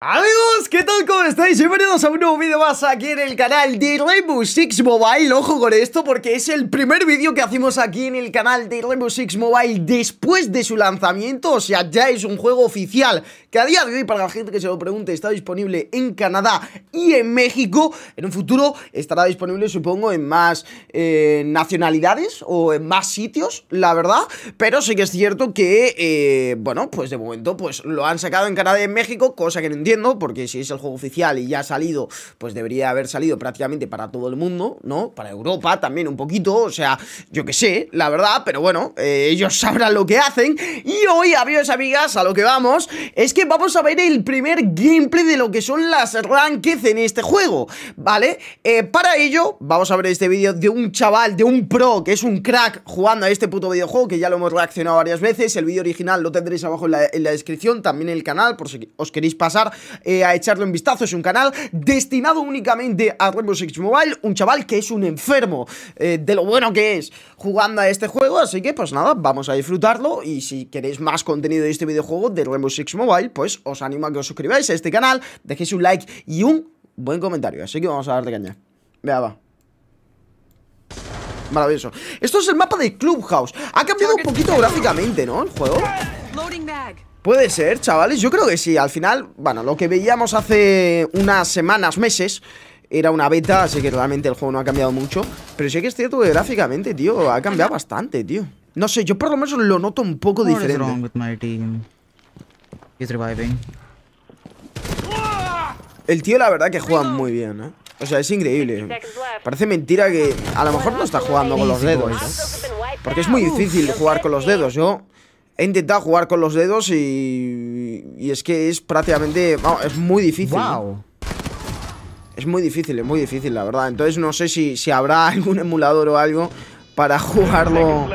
¡Amigo! ¿qué tal? ¿Cómo estáis? Bienvenidos a un nuevo vídeo más aquí en el canal de Rainbow Six Mobile Ojo con esto porque es el primer vídeo que hacemos aquí en el canal de Rainbow Six Mobile después de su lanzamiento O sea, ya es un juego oficial que a día de hoy, para la gente que se lo pregunte, está disponible en Canadá y en México En un futuro estará disponible, supongo, en más eh, nacionalidades o en más sitios, la verdad Pero sí que es cierto que, eh, bueno, pues de momento pues lo han sacado en Canadá y en México, cosa que no entiendo porque si es el juego oficial y ya ha salido, pues debería haber salido prácticamente para todo el mundo, ¿no? Para Europa también un poquito, o sea, yo que sé, la verdad, pero bueno, eh, ellos sabrán lo que hacen. Y hoy, amigos amigas, a lo que vamos, es que vamos a ver el primer gameplay de lo que son las ranques en este juego, ¿vale? Eh, para ello, vamos a ver este vídeo de un chaval, de un pro, que es un crack jugando a este puto videojuego, que ya lo hemos reaccionado varias veces, el vídeo original lo tendréis abajo en la, descripción, también en el canal, por si os queréis pasar eh, a echar un vistazo, es un canal destinado únicamente a Rainbow Six Mobile, un chaval que es un enfermo eh, de lo bueno que es jugando a este juego, así que pues nada, vamos a disfrutarlo y si queréis más contenido de este videojuego de Rainbow Six Mobile, pues os animo a que os suscribáis a este canal, dejéis un like y un buen comentario, así que vamos a darle caña. Vea, va. Maravilloso. Esto es el mapa de Clubhouse. Ha cambiado un poquito gráficamente, ¿no? El juego. Puede ser, chavales, yo creo que sí Al final, bueno, lo que veíamos hace unas semanas, meses era una beta, así que realmente el juego no ha cambiado mucho Pero sí que es cierto que gráficamente, tío, ha cambiado bastante, tío No sé, yo por lo menos lo noto un poco diferente El tío la verdad que juega muy bien, ¿eh? O sea, es increíble Parece mentira que a lo mejor no está jugando con los dedos ¿eh? Porque es muy difícil jugar con los dedos Yo... He intentado jugar con los dedos y... Y es que es prácticamente... Vamos, es muy difícil. ¿eh? Es muy difícil, es muy difícil, la verdad. Entonces no sé si, habrá algún emulador o algo para jugarlo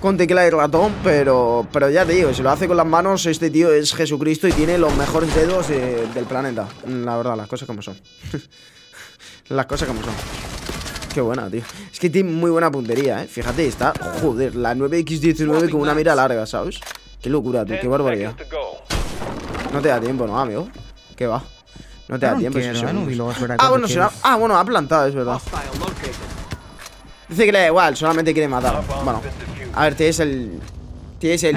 con tecla y ratón, pero, pero ya te digo, si lo hace con las manos, este tío es Jesucristo y tiene los mejores dedos del planeta. La verdad, las cosas como son. las cosas como son qué buena, tío. Es que tiene muy buena puntería, ¿eh? Fíjate, está, joder, la 9x19 con una mira larga, ¿sabes? Qué locura, tío, qué barbaridad. No te da tiempo, ¿no, amigo? ¿Qué va? No te da tiempo. ¿eh? ah, bueno, ah, bueno, ha plantado, es verdad. Dice que le da igual, solamente quiere matar. Bueno, a ver, tienes el... Tienes el...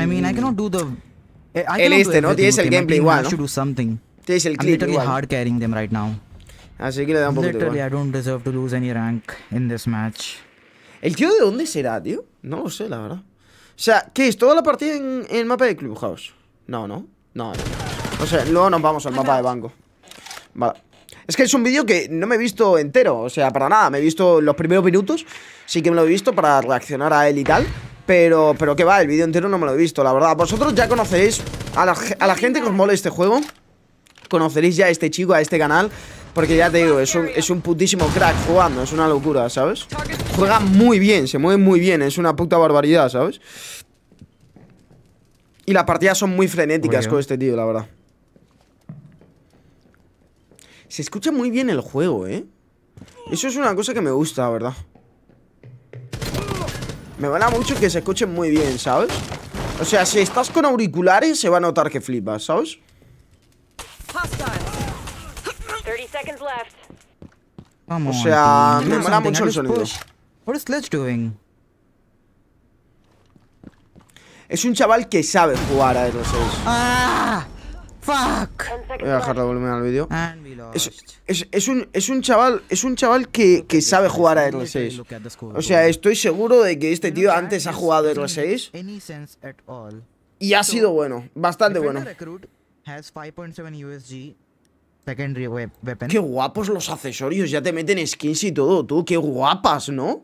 Eh, el este, ¿no? Tienes el gameplay igual, ¿no? Tienes el clip igual. Así I don't deserve to lose any rank in ¿El tío de dónde será, tío? No lo sé, la verdad. O sea, ¿qué es? ¿Toda la partida en, el mapa de Clubhouse? No, no. No, no. No sé, luego nos vamos al mapa de banco. Vale. Es que es un vídeo que no me he visto entero, o sea, para nada. Me he visto los primeros minutos, sí que me lo he visto para reaccionar a él y tal. Pero, pero que va, el vídeo entero no me lo he visto, la verdad. Vosotros ya conocéis a la, gente que os mole este juego. Conoceréis ya a este chico, a este canal. Porque ya te digo, es un, putísimo crack jugando, es una locura, ¿sabes? Juega muy bien, se mueve muy bien, es una puta barbaridad, ¿sabes? Y las partidas son muy frenéticas con este tío, la verdad. Se escucha muy bien el juego, ¿eh? Eso es una cosa que me gusta, la verdad. Me gana mucho que se escuche muy bien, ¿sabes? O sea, si estás con auriculares se va a notar que flipas, ¿sabes? O sea, me mola mucho el sonido. What is doing? Es un chaval que sabe jugar a r 6. Ah, ¡Fuck! Voy a bajar la volumen al vídeo. Es, es, es, un, es un chaval, es un chaval que, que sabe jugar a r 6. O sea, estoy seguro de que este tío antes ha jugado a r 6. Y ha sido bueno, bastante bueno. Secondary weapon. Qué guapos los accesorios, ya te meten skins y todo, tú. Qué guapas, ¿no?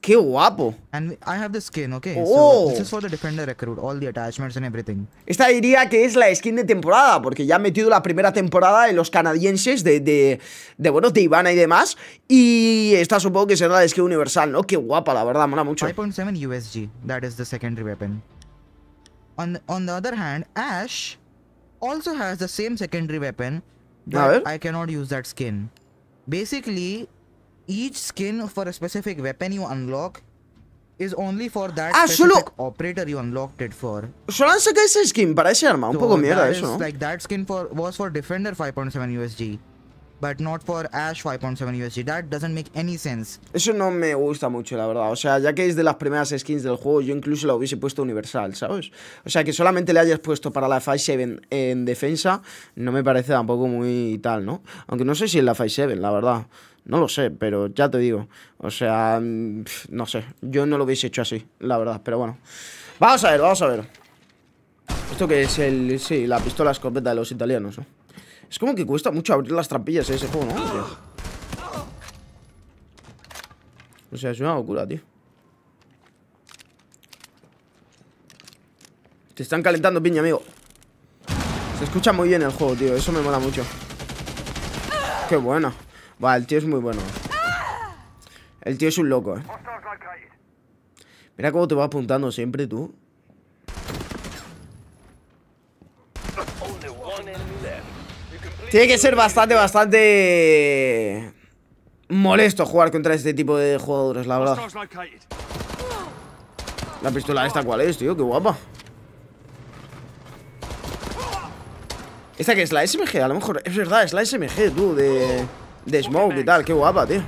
Qué guapo. I have the skin, okay. Oh. So this is for the defender recruit, all the attachments and everything. Esta diría que es la skin de temporada, porque ya han metido la primera temporada de los canadienses de, de, de bueno, Ivana y demás. Y esta supongo que será la skin universal, ¿no? Qué guapa, la verdad, mola mucho. 5.7 USG, that is the secondary weapon. On, on the other hand, Ash also has the same secondary weapon, I cannot use that skin. Basically, each skin for a specific weapon you unlock is only for that ah, specific operator you unlocked it for. Solo han sacado skin para arma, un poco mierda eso, Like that skin for was for Defender 5.7 USG. but Ash 5.7 make any Eso no me gusta mucho, la verdad. O sea, ya que es de las primeras skins del juego, yo incluso la hubiese puesto universal, ¿sabes? O sea, que solamente le hayas puesto para la 7 en defensa, no me parece tampoco muy tal, ¿no? Aunque no sé si es la 7, la verdad. No lo sé, pero ya te digo. O sea, mm, no sé. Yo no lo hubiese hecho así, la verdad. Pero bueno. Vamos a ver, vamos a ver. Esto que es el... Sí, la pistola escopeta de los italianos, ¿no? Es como que cuesta mucho abrir las trampillas ese juego, ¿no? Ah. O sea, es una locura, tío Te están calentando piña, amigo Se escucha muy bien el juego, tío Eso me mola mucho Qué bueno Va, el tío es muy bueno El tío es un loco, eh Mira cómo te va apuntando siempre, tú Tiene que ser bastante, bastante... Molesto jugar contra este tipo de jugadores, la verdad. La pistola esta, ¿cuál es, tío? Qué guapa. ¿Esta que es? ¿La SMG? A lo mejor... Es verdad, es la SMG, tú, de... De Smoke y tal. Qué guapa, tío.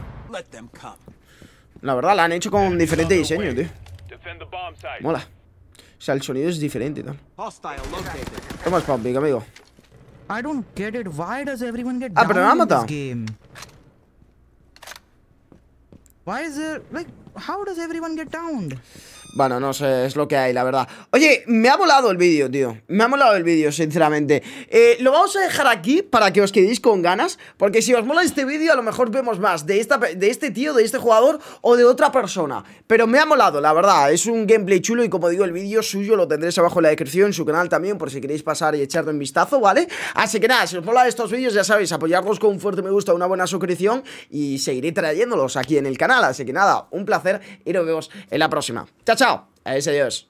La verdad, la han hecho con diferente diseño, tío. Mola. O sea, el sonido es diferente y tal. Toma, amigo. I don't get it. Why does everyone get ah, down in this game? Why is there like how does everyone get downed? Bueno, no sé, es lo que hay, la verdad Oye, me ha molado el vídeo, tío Me ha molado el vídeo, sinceramente eh, Lo vamos a dejar aquí para que os quedéis con ganas Porque si os mola este vídeo, a lo mejor vemos más de, esta, de este tío, de este jugador O de otra persona Pero me ha molado, la verdad, es un gameplay chulo Y como digo, el vídeo suyo lo tendréis abajo en la descripción En Su canal también, por si queréis pasar y echarle un vistazo, ¿vale? Así que nada, si os mola estos vídeos, ya sabéis Apoyarlos con un fuerte me gusta, una buena suscripción Y seguiré trayéndolos aquí en el canal Así que nada, un placer y nos vemos en la próxima Chao, chao chao. Adiós, adiós.